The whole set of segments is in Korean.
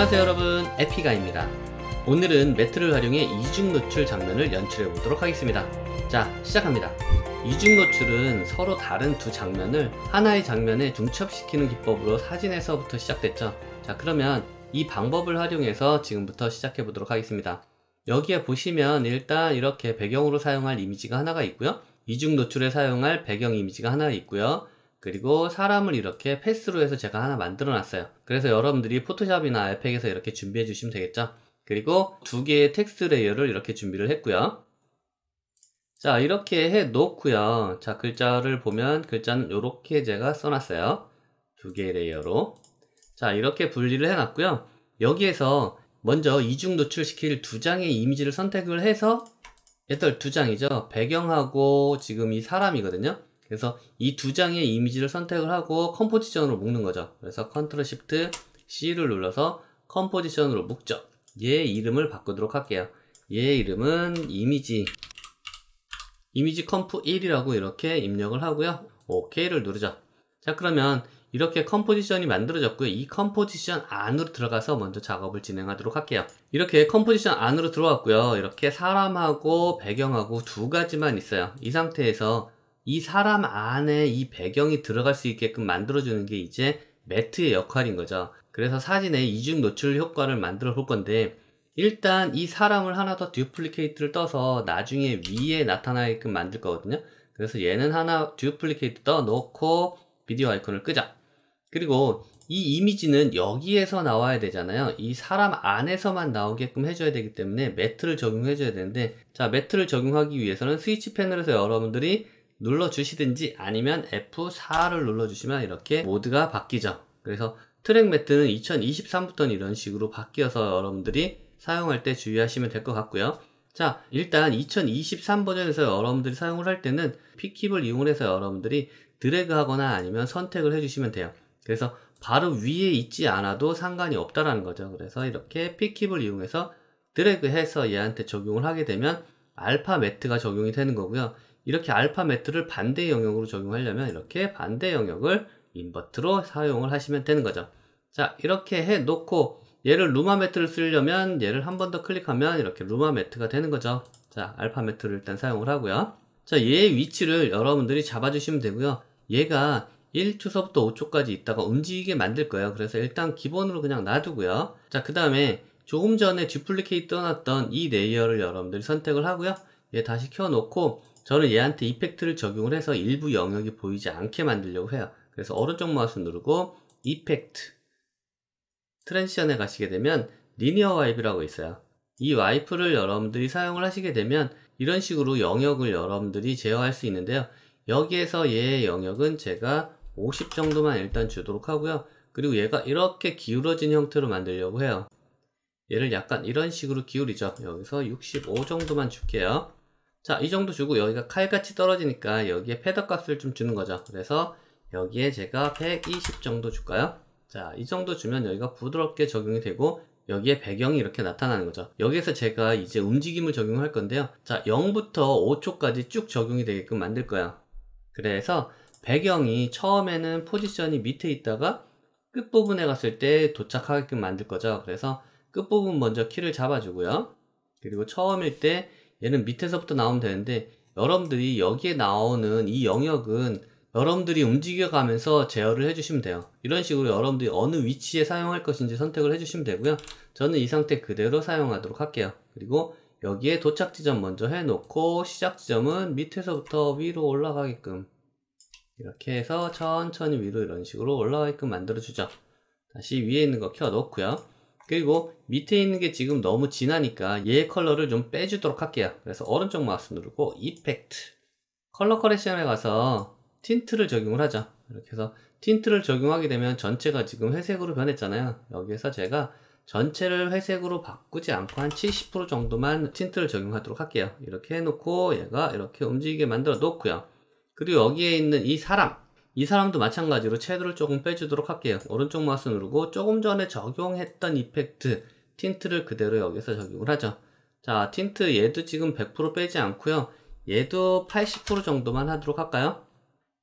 안녕하세요 여러분 에피가입니다 오늘은 매트를 활용해 이중 노출 장면을 연출해 보도록 하겠습니다 자 시작합니다 이중 노출은 서로 다른 두 장면을 하나의 장면에 중첩시키는 기법으로 사진에서부터 시작됐죠 자 그러면 이 방법을 활용해서 지금부터 시작해 보도록 하겠습니다 여기에 보시면 일단 이렇게 배경으로 사용할 이미지가 하나가 있고요 이중 노출에 사용할 배경 이미지가 하나 있고요 그리고 사람을 이렇게 패스로 해서 제가 하나 만들어 놨어요 그래서 여러분들이 포토샵이나 알팩에서 이렇게 준비해 주시면 되겠죠 그리고 두 개의 텍스트 레이어를 이렇게 준비를 했고요 자 이렇게 해 놓고요 자 글자를 보면 글자는 이렇게 제가 써놨어요 두 개의 레이어로 자 이렇게 분리를 해 놨고요 여기에서 먼저 이중 노출시킬 두 장의 이미지를 선택을 해서 일들두 장이죠 배경하고 지금 이 사람이거든요 그래서 이 두 장의 이미지를 선택을 하고 컴포지션으로 묶는 거죠. 그래서 컨트롤 시프트 C를 눌러서 컴포지션으로 묶죠. 얘 이름을 바꾸도록 할게요. 얘 이름은 이미지 이미지 컴프 1이라고 이렇게 입력을 하고요. OK를 누르죠. 자 그러면 이렇게 컴포지션이 만들어졌고요. 이 컴포지션 안으로 들어가서 먼저 작업을 진행하도록 할게요. 이렇게 컴포지션 안으로 들어왔고요. 이렇게 사람하고 배경하고 두 가지만 있어요. 이 상태에서 이 사람 안에 이 배경이 들어갈 수 있게끔 만들어주는 게 이제 매트의 역할인 거죠. 그래서 사진에 이중 노출 효과를 만들어 볼 건데 일단 이 사람을 하나 더 듀플리케이트를 떠서 나중에 위에 나타나게끔 만들 거거든요. 그래서 얘는 하나 듀플리케이트 떠 놓고 비디오 아이콘을 끄자. 그리고 이 이미지는 여기에서 나와야 되잖아요. 이 사람 안에서만 나오게끔 해줘야 되기 때문에 매트를 적용해줘야 되는데 자 매트를 적용하기 위해서는 스위치 패널에서 여러분들이 눌러주시든지 아니면 F4를 눌러주시면 이렇게 모드가 바뀌죠 그래서 트랙 매트는 2023부터는 이런 식으로 바뀌어서 여러분들이 사용할 때 주의하시면 될 것 같고요 자 일단 2023 버전에서 여러분들이 사용을 할 때는 픽킵을 이용해서 여러분들이 드래그 하거나 아니면 선택을 해주시면 돼요 그래서 바로 위에 있지 않아도 상관이 없다라는 거죠 그래서 이렇게 픽킵을 이용해서 드래그해서 얘한테 적용을 하게 되면 알파 매트가 적용이 되는 거고요 이렇게 알파 매트를 반대 영역으로 적용하려면 이렇게 반대 영역을 인버트로 사용을 하시면 되는 거죠. 자 이렇게 해 놓고 얘를 루마 매트를 쓰려면 얘를 한 번 더 클릭하면 이렇게 루마 매트가 되는 거죠. 자 알파 매트를 일단 사용을 하고요. 자 얘의 위치를 여러분들이 잡아주시면 되고요. 얘가 1초서부터 5초까지 있다가 움직이게 만들 거예요. 그래서 일단 기본으로 그냥 놔두고요. 자, 그 다음에 조금 전에 듀플리케이트 떠났던 이 레이어를 여러분들이 선택을 하고요. 얘 다시 켜놓고 저는 얘한테 이펙트를 적용을 해서 일부 영역이 보이지 않게 만들려고 해요. 그래서 오른쪽 마우스 누르고 이펙트 트랜지션에 가시게 되면 리니어 와이프라고 있어요. 이 와이프를 여러분들이 사용을 하시게 되면 이런 식으로 영역을 여러분들이 제어할 수 있는데요. 여기에서 얘의 영역은 제가 50 정도만 일단 주도록 하고요. 그리고 얘가 이렇게 기울어진 형태로 만들려고 해요. 얘를 약간 이런 식으로 기울이죠. 여기서 65 정도만 줄게요. 자, 이 정도 주고 여기가 칼같이 떨어지니까 여기에 패더 값을 좀 주는 거죠. 그래서 여기에 제가 120 정도 줄까요? 자, 이 정도 주면 여기가 부드럽게 적용이 되고 여기에 배경이 이렇게 나타나는 거죠. 여기에서 제가 이제 움직임을 적용할 건데요. 자, 0부터 5초까지 쭉 적용이 되게끔 만들 거예요. 그래서 배경이 처음에는 포지션이 밑에 있다가 끝부분에 갔을 때 도착하게끔 만들 거죠. 그래서 끝부분 먼저 키를 잡아주고요. 그리고 처음일 때 얘는 밑에서부터 나오면 되는데 여러분들이 여기에 나오는 이 영역은 여러분들이 움직여가면서 제어를 해주시면 돼요. 이런 식으로 여러분들이 어느 위치에 사용할 것인지 선택을 해주시면 되고요. 저는 이 상태 그대로 사용하도록 할게요. 그리고 여기에 도착 지점 먼저 해놓고 시작 지점은 밑에서부터 위로 올라가게끔 이렇게 해서 천천히 위로 이런 식으로 올라가게끔 만들어주죠. 다시 위에 있는 거 켜놓고요. 그리고 밑에 있는 게 지금 너무 진하니까 얘 컬러를 좀 빼주도록 할게요 그래서 오른쪽 마우스 누르고 이펙트 컬러 커렉션에 가서 틴트를 적용을 하죠 이렇게 해서 틴트를 적용하게 되면 전체가 지금 회색으로 변했잖아요 여기에서 제가 전체를 회색으로 바꾸지 않고 한 70% 정도만 틴트를 적용하도록 할게요 이렇게 해놓고 얘가 이렇게 움직이게 만들어 놓고요 그리고 여기에 있는 이 사람 이 사람도 마찬가지로 채도를 조금 빼주도록 할게요. 오른쪽 마우스 누르고 조금 전에 적용했던 이펙트 틴트를 그대로 여기서 적용을 하죠. 자 틴트 얘도 지금 100% 빼지 않고요. 얘도 80% 정도만 하도록 할까요?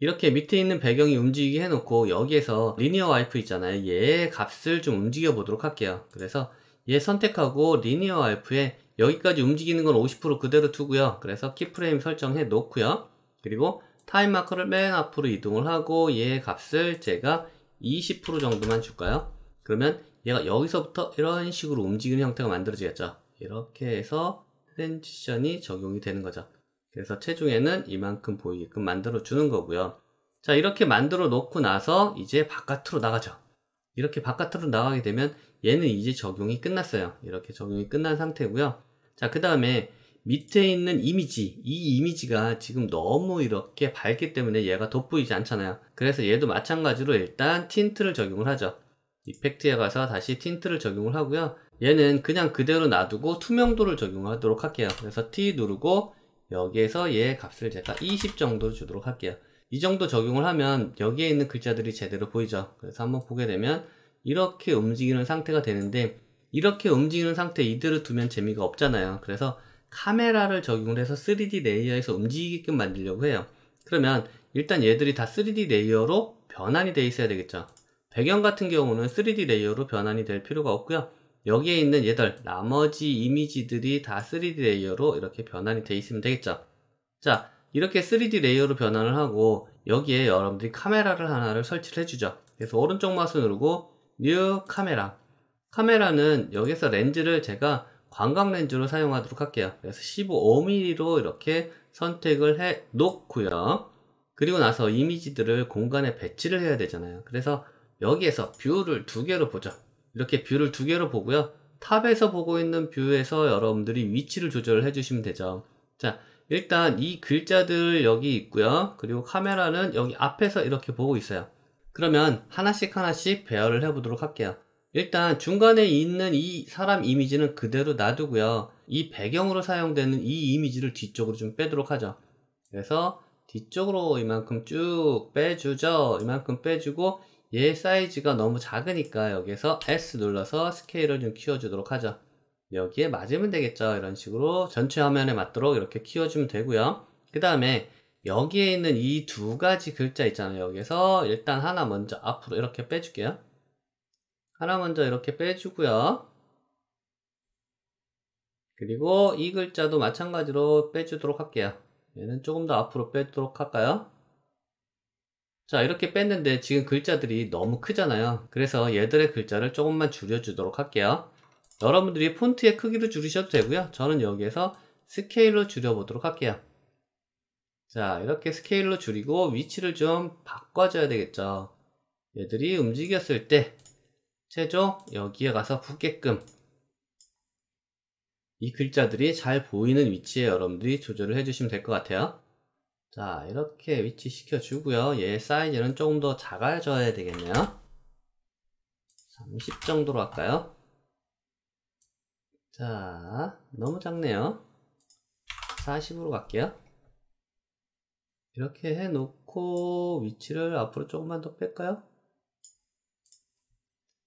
이렇게 밑에 있는 배경이 움직이게 해놓고 여기에서 리니어 와이프 있잖아요. 얘 값을 좀 움직여 보도록 할게요. 그래서 얘 선택하고 리니어 와이프에 여기까지 움직이는 건 50% 그대로 두고요. 그래서 키프레임 설정해 놓고요. 그리고 타임 마커를 맨 앞으로 이동을 하고 얘 값을 제가 20% 정도만 줄까요? 그러면 얘가 여기서부터 이런 식으로 움직이는 형태가 만들어지겠죠. 이렇게 해서 트랜지션이 적용이 되는 거죠. 그래서 체중에는 이만큼 보이게끔 만들어 주는 거고요. 자 이렇게 만들어 놓고 나서 이제 바깥으로 나가죠. 이렇게 바깥으로 나가게 되면 얘는 이제 적용이 끝났어요. 이렇게 적용이 끝난 상태고요. 자 그 다음에 밑에 있는 이미지 이 이미지가 지금 너무 이렇게 밝기 때문에 얘가 돋보이지 않잖아요 그래서 얘도 마찬가지로 일단 틴트를 적용을 하죠 이펙트에 가서 다시 틴트를 적용을 하고요 얘는 그냥 그대로 놔두고 투명도를 적용하도록 할게요 그래서 T 누르고 여기에서 얘 값을 제가 20 정도 주도록 할게요 이 정도 적용을 하면 여기에 있는 글자들이 제대로 보이죠 그래서 한번 보게 되면 이렇게 움직이는 상태가 되는데 이렇게 움직이는 상태 이대로 두면 재미가 없잖아요 그래서 카메라를 적용을 해서 3D 레이어에서 움직이게끔 만들려고 해요. 그러면 일단 얘들이 다 3D 레이어로 변환이 돼 있어야 되겠죠. 배경 같은 경우는 3D 레이어로 변환이 될 필요가 없고요. 여기에 있는 얘들 나머지 이미지들이 다 3D 레이어로 이렇게 변환이 돼 있으면 되겠죠. 자 이렇게 3D 레이어로 변환을 하고 여기에 여러분들이 카메라를 하나를 설치를 해주죠. 그래서 오른쪽 마우스 누르고 뉴 카메라 카메라는 여기서 렌즈를 제가 광각 렌즈로 사용하도록 할게요 그래서 15mm로 이렇게 선택을 해 놓고요 그리고 나서 이미지들을 공간에 배치를 해야 되잖아요 그래서 여기에서 뷰를 두 개로 보죠 이렇게 뷰를 두 개로 보고요 탑에서 보고 있는 뷰에서 여러분들이 위치를 조절을 해주시면 되죠 자 일단 이 글자들 여기 있고요 그리고 카메라는 여기 앞에서 이렇게 보고 있어요 그러면 하나씩 하나씩 배열을 해보도록 할게요 일단 중간에 있는 이 사람 이미지는 그대로 놔두고요. 이 배경으로 사용되는 이 이미지를 뒤쪽으로 좀 빼도록 하죠. 그래서 뒤쪽으로 이만큼 쭉 빼주죠. 이만큼 빼주고 얘 사이즈가 너무 작으니까 여기에서 S 눌러서 스케일을 좀 키워주도록 하죠. 여기에 맞으면 되겠죠. 이런 식으로 전체 화면에 맞도록 이렇게 키워주면 되고요. 그 다음에 여기에 있는 이 두 가지 글자 있잖아요. 여기에서 일단 하나 먼저 앞으로 이렇게 빼줄게요. 하나 먼저 이렇게 빼주고요. 그리고 이 글자도 마찬가지로 빼주도록 할게요. 얘는 조금 더 앞으로 빼도록 할까요? 자 이렇게 뺐는데 지금 글자들이 너무 크잖아요. 그래서 얘들의 글자를 조금만 줄여주도록 할게요. 여러분들이 폰트의 크기로 줄이셔도 되고요. 저는 여기에서 스케일로 줄여보도록 할게요. 자 이렇게 스케일로 줄이고 위치를 좀 바꿔줘야 되겠죠. 얘들이 움직였을 때 체조 여기에 가서 붙게끔 이 글자들이 잘 보이는 위치에 여러분들이 조절을 해주시면 될 것 같아요. 자 이렇게 위치 시켜주고요. 얘 사이즈는 조금 더 작아져야 되겠네요. 30 정도로 할까요? 자 너무 작네요. 40으로 갈게요. 이렇게 해놓고 위치를 앞으로 조금만 더 뺄까요?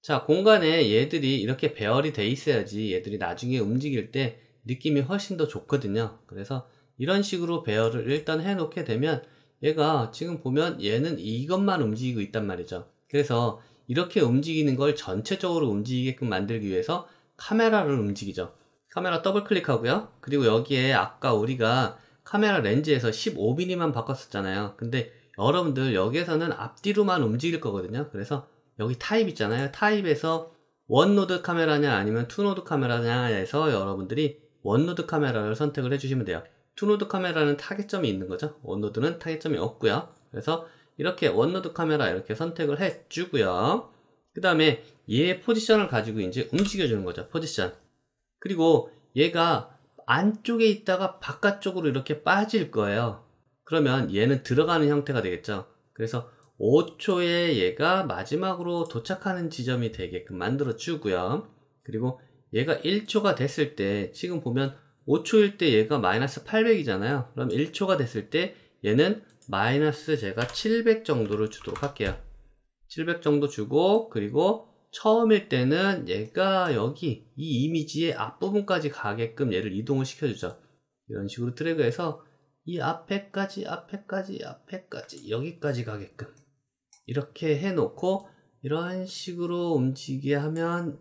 자, 공간에 얘들이 이렇게 배열이 돼 있어야지 얘들이 나중에 움직일 때 느낌이 훨씬 더 좋거든요. 그래서 이런 식으로 배열을 일단 해 놓게 되면 얘가 지금 보면 얘는 이것만 움직이고 있단 말이죠. 그래서 이렇게 움직이는 걸 전체적으로 움직이게끔 만들기 위해서 카메라를 움직이죠. 카메라 더블 클릭하고요. 그리고 여기에 아까 우리가 카메라 렌즈에서 15mm만 바꿨었잖아요. 근데 여러분들 여기에서는 앞뒤로만 움직일 거거든요. 그래서 여기 타입 있잖아요. 타입에서 원노드 카메라냐 아니면 투노드 카메라냐에서 여러분들이 원노드 카메라를 선택을 해주시면 돼요. 투노드 카메라는 타겟점이 있는 거죠. 원노드는 타겟점이 없고요. 그래서 이렇게 원노드 카메라 이렇게 선택을 해주고요. 그 다음에 얘의 포지션을 가지고 이제 움직여주는 거죠. 포지션. 그리고 얘가 안쪽에 있다가 바깥쪽으로 이렇게 빠질 거예요. 그러면 얘는 들어가는 형태가 되겠죠. 그래서 5초에 얘가 마지막으로 도착하는 지점이 되게끔 만들어 주고요. 그리고 얘가 1초가 됐을 때 지금 보면 5초일 때 얘가 마이너스 800이잖아요. 그럼 1초가 됐을 때 얘는 마이너스 제가 700 정도를 주도록 할게요. 700 정도 주고 그리고 처음일 때는 얘가 여기 이 이미지의 앞부분까지 가게끔 얘를 이동을 시켜주죠. 이런 식으로 드래그해서 이 앞에까지 앞에까지 앞에까지 여기까지 가게끔 이렇게 해놓고 이런 식으로 움직이게 하면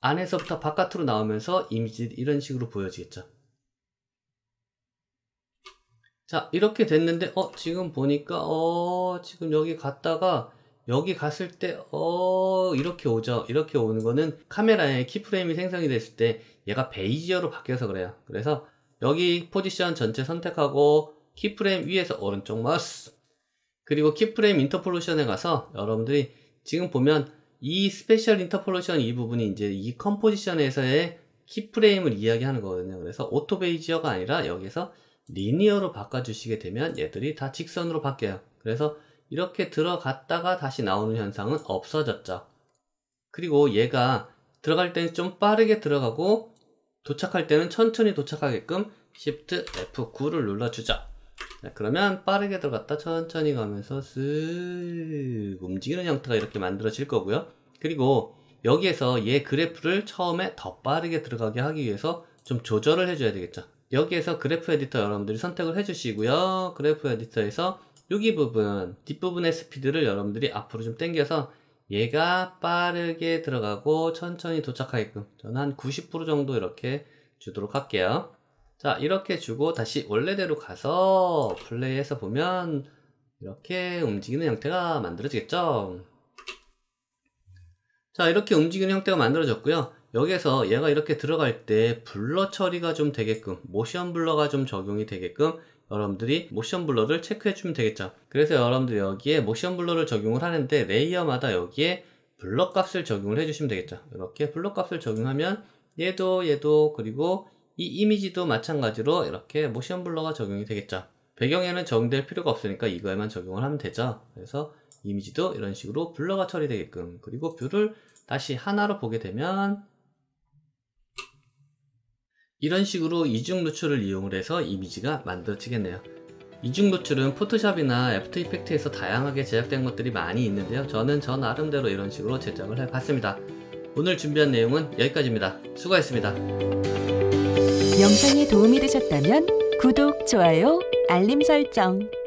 안에서부터 바깥으로 나오면서 이미지 이런 식으로 보여지겠죠. 자 이렇게 됐는데 어 지금 보니까 어 지금 여기 갔다가 여기 갔을 때어 이렇게 오죠 이렇게 오는 거는 카메라에 키프레임이 생성이 됐을 때 얘가 베이지어로 바뀌어서 그래요 그래서 여기 포지션 전체 선택하고 키프레임 위에서 오른쪽 마우스 그리고 키프레임 인터폴로션에 가서 여러분들이 지금 보면 이 스페셜 인터폴로션이 부분이 이제 이 컴포지션에서의 키프레임을 이야기하는 거거든요. 그래서 오토베이지어가 아니라 여기서 리니어로 바꿔주시게 되면 얘들이 다 직선으로 바뀌어요. 그래서 이렇게 들어갔다가 다시 나오는 현상은 없어졌죠. 그리고 얘가 들어갈 때는 좀 빠르게 들어가고 도착할 때는 천천히 도착하게끔 Shift F9를 눌러주죠. 그러면 빠르게 들어갔다 천천히 가면서 슥 움직이는 형태가 이렇게 만들어질 거고요. 그리고 여기에서 얘 그래프를 처음에 더 빠르게 들어가게 하기 위해서 좀 조절을 해줘야 되겠죠. 여기에서 그래프 에디터 여러분들이 선택을 해주시고요. 그래프 에디터에서 여기 부분, 뒷부분의 스피드를 여러분들이 앞으로 좀 당겨서 얘가 빠르게 들어가고 천천히 도착하게끔 저는 한 90% 정도 이렇게 주도록 할게요. 자 이렇게 주고 다시 원래대로 가서 플레이해서 보면 이렇게 움직이는 형태가 만들어지겠죠 자 이렇게 움직이는 형태가 만들어졌고요 여기에서 얘가 이렇게 들어갈 때 블러 처리가 좀 되게끔 모션 블러가 좀 적용이 되게끔 여러분들이 모션 블러를 체크해 주면 되겠죠 그래서 여러분들 여기에 모션 블러를 적용을 하는데 레이어마다 여기에 블러 값을 적용을 해 주시면 되겠죠 이렇게 블러 값을 적용하면 얘도 얘도 그리고 이 이미지도 마찬가지로 이렇게 모션 블러가 적용이 되겠죠 배경에는 적용될 필요가 없으니까 이거에만 적용을 하면 되죠 그래서 이미지도 이런 식으로 블러가 처리되게끔 그리고 뷰를 다시 하나로 보게 되면 이런 식으로 이중 노출을 이용을 해서 이미지가 만들어지겠네요 이중 노출은 포토샵이나 애프터 이펙트에서 다양하게 제작된 것들이 많이 있는데요 저는 저 나름대로 이런 식으로 제작을 해봤습니다 오늘 준비한 내용은 여기까지입니다 수고했습니다 영상이 도움이 되셨다면 구독, 좋아요, 알림 설정